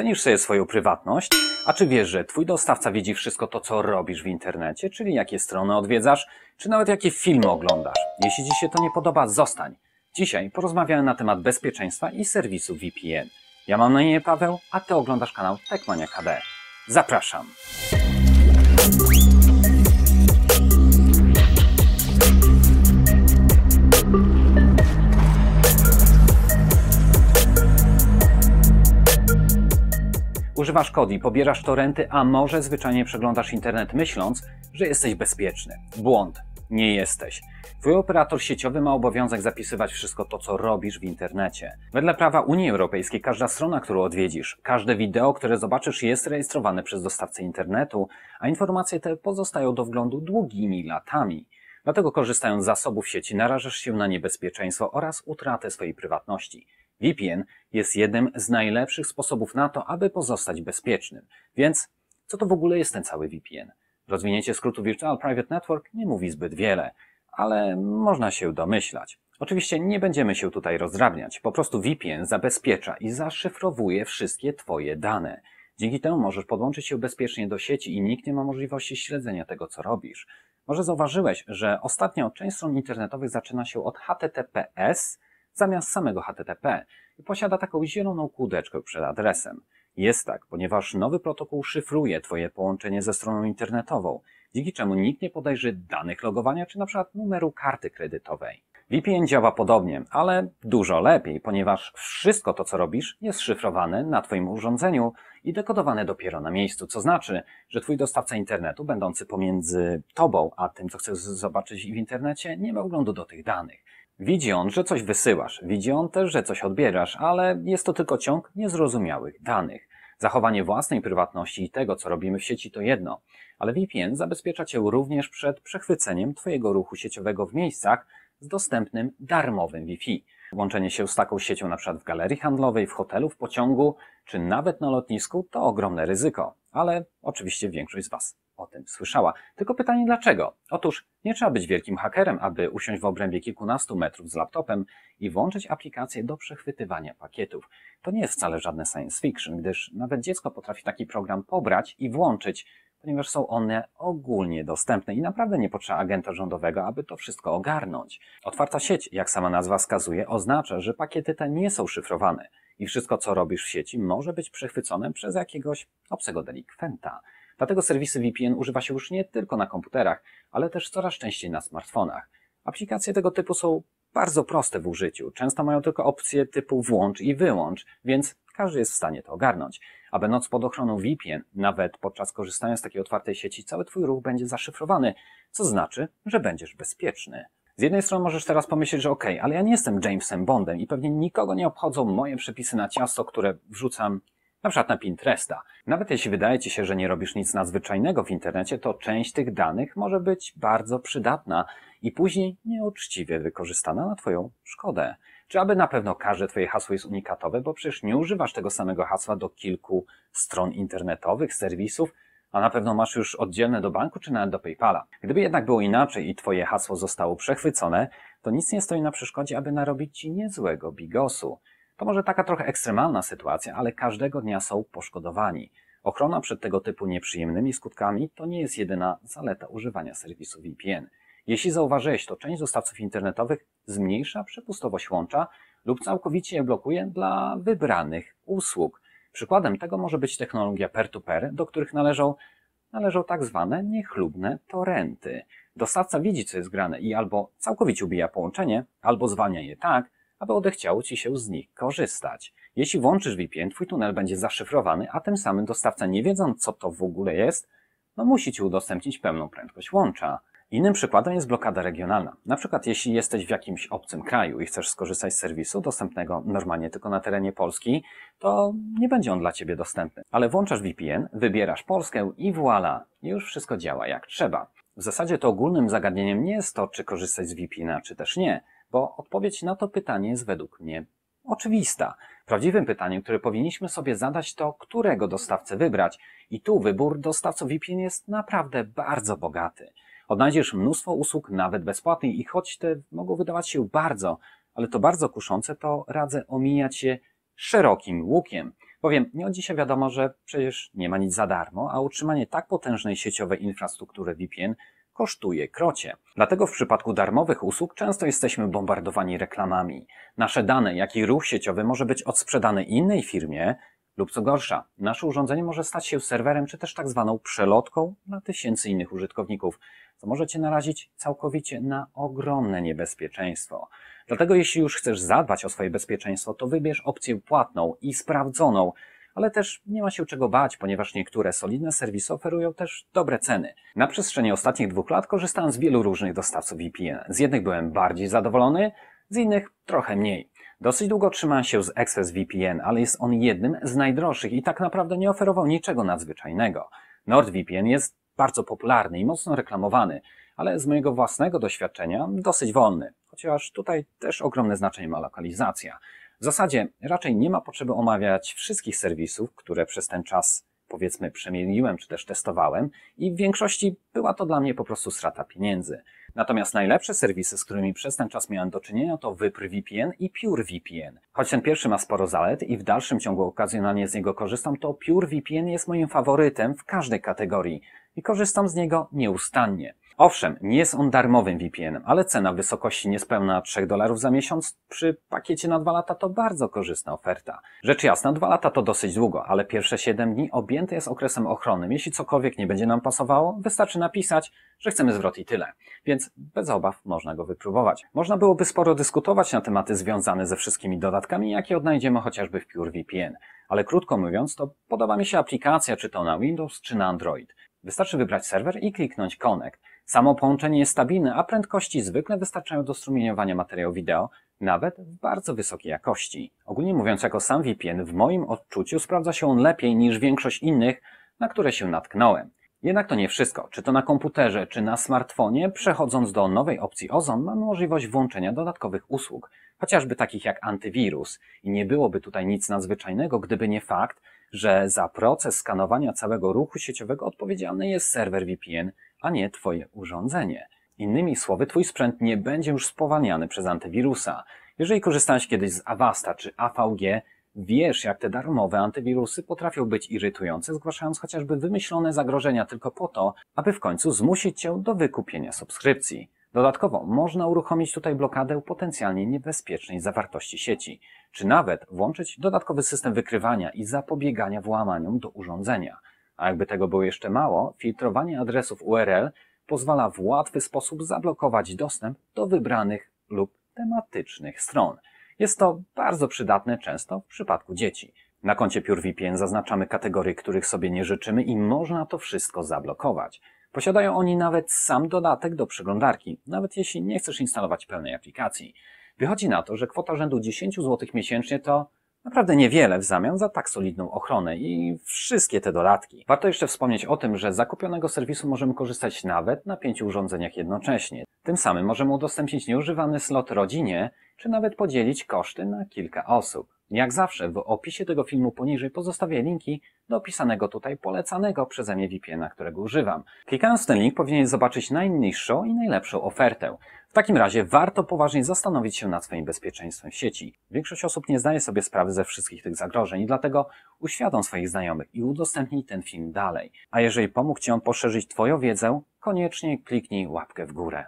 Cenisz sobie swoją prywatność? A czy wiesz, że twój dostawca widzi wszystko to, co robisz w internecie, czyli jakie strony odwiedzasz, czy nawet jakie filmy oglądasz? Jeśli ci się to nie podoba, zostań. Dzisiaj porozmawiamy na temat bezpieczeństwa i serwisu VPN. Ja mam na imię Paweł, a ty oglądasz kanał Techmania KD. Zapraszam! Używasz kodi, pobierasz torenty, a może zwyczajnie przeglądasz internet myśląc, że jesteś bezpieczny. Błąd. Nie jesteś. Twój operator sieciowy ma obowiązek zapisywać wszystko to, co robisz w internecie. Wedle prawa Unii Europejskiej każda strona, którą odwiedzisz, każde wideo, które zobaczysz jest rejestrowane przez dostawcę internetu, a informacje te pozostają do wglądu długimi latami. Dlatego korzystając z zasobów sieci narażasz się na niebezpieczeństwo oraz utratę swojej prywatności. VPN jest jednym z najlepszych sposobów na to, aby pozostać bezpiecznym. Więc co to w ogóle jest ten cały VPN? Rozwinięcie skrótu Virtual Private Network nie mówi zbyt wiele, ale można się domyślać. Oczywiście nie będziemy się tutaj rozdrabniać, po prostu VPN zabezpiecza i zaszyfrowuje wszystkie Twoje dane. Dzięki temu możesz podłączyć się bezpiecznie do sieci i nikt nie ma możliwości śledzenia tego, co robisz. Może zauważyłeś, że ostatnio część stron internetowych zaczyna się od HTTPS zamiast samego HTTP i posiada taką zieloną kółdeczkę przed adresem. Jest tak, ponieważ nowy protokół szyfruje Twoje połączenie ze stroną internetową, dzięki czemu nikt nie podejrzy danych logowania czy np. numeru karty kredytowej. VPN działa podobnie, ale dużo lepiej, ponieważ wszystko to, co robisz, jest szyfrowane na Twoim urządzeniu i dekodowane dopiero na miejscu, co znaczy, że Twój dostawca internetu, będący pomiędzy Tobą a tym, co chcesz zobaczyć w internecie, nie ma oglądu do tych danych. Widzi on, że coś wysyłasz, widzi on też, że coś odbierasz, ale jest to tylko ciąg niezrozumiałych danych. Zachowanie własnej prywatności i tego, co robimy w sieci, to jedno, ale VPN zabezpiecza Cię również przed przechwyceniem Twojego ruchu sieciowego w miejscach z dostępnym darmowym Wi-Fi. Łączenie się z taką siecią np. w galerii handlowej, w hotelu, w pociągu czy nawet na lotnisku to ogromne ryzyko, ale oczywiście większość z Was o tym słyszała. Tylko pytanie dlaczego? Otóż nie trzeba być wielkim hakerem, aby usiąść w obrębie kilkunastu metrów z laptopem i włączyć aplikację do przechwytywania pakietów. To nie jest wcale żadne science fiction, gdyż nawet dziecko potrafi taki program pobrać i włączyć, ponieważ są one ogólnie dostępne i naprawdę nie potrzeba agenta rządowego, aby to wszystko ogarnąć. Otwarta sieć, jak sama nazwa wskazuje, oznacza, że pakiety te nie są szyfrowane i wszystko, co robisz w sieci, może być przechwycone przez jakiegoś obcego delikwenta. Dlatego serwisy VPN używa się już nie tylko na komputerach, ale też coraz częściej na smartfonach. Aplikacje tego typu są bardzo proste w użyciu. Często mają tylko opcje typu włącz i wyłącz, więc każdy jest w stanie to ogarnąć. A będąc pod ochroną VPN, nawet podczas korzystania z takiej otwartej sieci, cały Twój ruch będzie zaszyfrowany, co znaczy, że będziesz bezpieczny. Z jednej strony możesz teraz pomyśleć, że ok, ale ja nie jestem Jamesem Bondem i pewnie nikogo nie obchodzą moje przepisy na ciasto, które wrzucam na przykład na Pinteresta. Nawet jeśli wydaje Ci się, że nie robisz nic nadzwyczajnego w internecie, to część tych danych może być bardzo przydatna i później nieuczciwie wykorzystana na Twoją szkodę. Czy aby na pewno każde Twoje hasło jest unikatowe, bo przecież nie używasz tego samego hasła do kilku stron internetowych, serwisów, a na pewno masz już oddzielne do banku czy nawet do PayPala. Gdyby jednak było inaczej i Twoje hasło zostało przechwycone, to nic nie stoi na przeszkodzie, aby narobić Ci niezłego bigosu. To może taka trochę ekstremalna sytuacja, ale każdego dnia są poszkodowani. Ochrona przed tego typu nieprzyjemnymi skutkami to nie jest jedyna zaleta używania serwisu VPN. Jeśli zauważyłeś, to część dostawców internetowych zmniejsza przepustowość łącza lub całkowicie je blokuje dla wybranych usług. Przykładem tego może być technologia peer-to-peer, -peer, do których należą, należą tak zwane niechlubne torenty. Dostawca widzi, co jest grane i albo całkowicie ubija połączenie, albo zwalnia je tak, aby odechciało Ci się z nich korzystać. Jeśli włączysz VPN, Twój tunel będzie zaszyfrowany, a tym samym dostawca, nie wiedząc co to w ogóle jest, no musi Ci udostępnić pełną prędkość łącza. Innym przykładem jest blokada regionalna. Na przykład jeśli jesteś w jakimś obcym kraju i chcesz skorzystać z serwisu dostępnego normalnie tylko na terenie Polski, to nie będzie on dla Ciebie dostępny. Ale włączasz VPN, wybierasz Polskę i voila, już wszystko działa jak trzeba. W zasadzie to ogólnym zagadnieniem nie jest to, czy korzystać z VPN-a, czy też nie. Bo odpowiedź na to pytanie jest według mnie oczywista. Prawdziwym pytaniem, które powinniśmy sobie zadać, to którego dostawcę wybrać. I tu wybór dostawców VPN jest naprawdę bardzo bogaty. Odnajdziesz mnóstwo usług, nawet bezpłatnych, i choć te mogą wydawać się bardzo, ale to bardzo kuszące, to radzę omijać je szerokim łukiem. Bowiem nie od dzisiaj wiadomo, że przecież nie ma nic za darmo, a utrzymanie tak potężnej sieciowej infrastruktury VPN kosztuje krocie. Dlatego w przypadku darmowych usług często jesteśmy bombardowani reklamami. Nasze dane, jak i ruch sieciowy może być odsprzedany innej firmie, lub co gorsza, nasze urządzenie może stać się serwerem czy też tak zwaną przelotką dla tysięcy innych użytkowników, co może Cię narazić całkowicie na ogromne niebezpieczeństwo. Dlatego jeśli już chcesz zadbać o swoje bezpieczeństwo, to wybierz opcję płatną i sprawdzoną, ale też nie ma się czego bać, ponieważ niektóre solidne serwisy oferują też dobre ceny. Na przestrzeni ostatnich dwóch lat korzystałem z wielu różnych dostawców VPN. Z jednych byłem bardziej zadowolony, z innych trochę mniej. Dosyć długo trzymałem się z ExpressVPN, ale jest on jednym z najdroższych i tak naprawdę nie oferował niczego nadzwyczajnego. NordVPN jest bardzo popularny i mocno reklamowany, ale z mojego własnego doświadczenia dosyć wolny, chociaż tutaj też ogromne znaczenie ma lokalizacja. W zasadzie raczej nie ma potrzeby omawiać wszystkich serwisów, które przez ten czas powiedzmy przemieniłem czy też testowałem i w większości była to dla mnie po prostu strata pieniędzy. Natomiast najlepsze serwisy, z którymi przez ten czas miałem do czynienia to VPN i PureVPN. Choć ten pierwszy ma sporo zalet i w dalszym ciągu okazjonalnie z niego korzystam, to PureVPN jest moim faworytem w każdej kategorii i korzystam z niego nieustannie. Owszem, nie jest on darmowym vpn ale cena w wysokości niespełna 3 dolarów za miesiąc przy pakiecie na 2 lata to bardzo korzystna oferta. Rzecz jasna, 2 lata to dosyć długo, ale pierwsze 7 dni objęte jest okresem ochronnym. Jeśli cokolwiek nie będzie nam pasowało, wystarczy napisać, że chcemy zwrot i tyle. Więc bez obaw można go wypróbować. Można byłoby sporo dyskutować na tematy związane ze wszystkimi dodatkami, jakie odnajdziemy chociażby w Pure VPN. Ale krótko mówiąc, to podoba mi się aplikacja, czy to na Windows, czy na Android. Wystarczy wybrać serwer i kliknąć Connect. Samo połączenie jest stabilne, a prędkości zwykle wystarczają do strumieniowania materiału wideo, nawet w bardzo wysokiej jakości. Ogólnie mówiąc, jako sam VPN w moim odczuciu sprawdza się on lepiej niż większość innych, na które się natknąłem. Jednak to nie wszystko. Czy to na komputerze, czy na smartfonie, przechodząc do nowej opcji Ozon, mam możliwość włączenia dodatkowych usług, chociażby takich jak antywirus. I nie byłoby tutaj nic nadzwyczajnego, gdyby nie fakt, że za proces skanowania całego ruchu sieciowego odpowiedzialny jest serwer VPN a nie Twoje urządzenie. Innymi słowy, Twój sprzęt nie będzie już spowalniany przez antywirusa. Jeżeli korzystałeś kiedyś z Avasta czy AVG, wiesz jak te darmowe antywirusy potrafią być irytujące, zgłaszając chociażby wymyślone zagrożenia tylko po to, aby w końcu zmusić Cię do wykupienia subskrypcji. Dodatkowo można uruchomić tutaj blokadę potencjalnie niebezpiecznej zawartości sieci, czy nawet włączyć dodatkowy system wykrywania i zapobiegania włamaniom do urządzenia. A jakby tego było jeszcze mało, filtrowanie adresów URL pozwala w łatwy sposób zablokować dostęp do wybranych lub tematycznych stron. Jest to bardzo przydatne często w przypadku dzieci. Na koncie PureVPN zaznaczamy kategorie, których sobie nie życzymy i można to wszystko zablokować. Posiadają oni nawet sam dodatek do przeglądarki, nawet jeśli nie chcesz instalować pełnej aplikacji. Wychodzi na to, że kwota rzędu 10 zł miesięcznie to Naprawdę niewiele w zamian za tak solidną ochronę i wszystkie te dodatki. Warto jeszcze wspomnieć o tym, że z zakupionego serwisu możemy korzystać nawet na pięciu urządzeniach jednocześnie. Tym samym możemy udostępnić nieużywany slot rodzinie, czy nawet podzielić koszty na kilka osób. Jak zawsze w opisie tego filmu poniżej pozostawię linki do opisanego tutaj polecanego przeze mnie VPN-a, którego używam. Klikając w ten link powinien zobaczyć najniższą i najlepszą ofertę. W takim razie warto poważnie zastanowić się nad swoim bezpieczeństwem sieci. Większość osób nie zdaje sobie sprawy ze wszystkich tych zagrożeń, dlatego uświadom swoich znajomych i udostępnij ten film dalej. A jeżeli pomógł Ci on poszerzyć Twoją wiedzę, koniecznie kliknij łapkę w górę.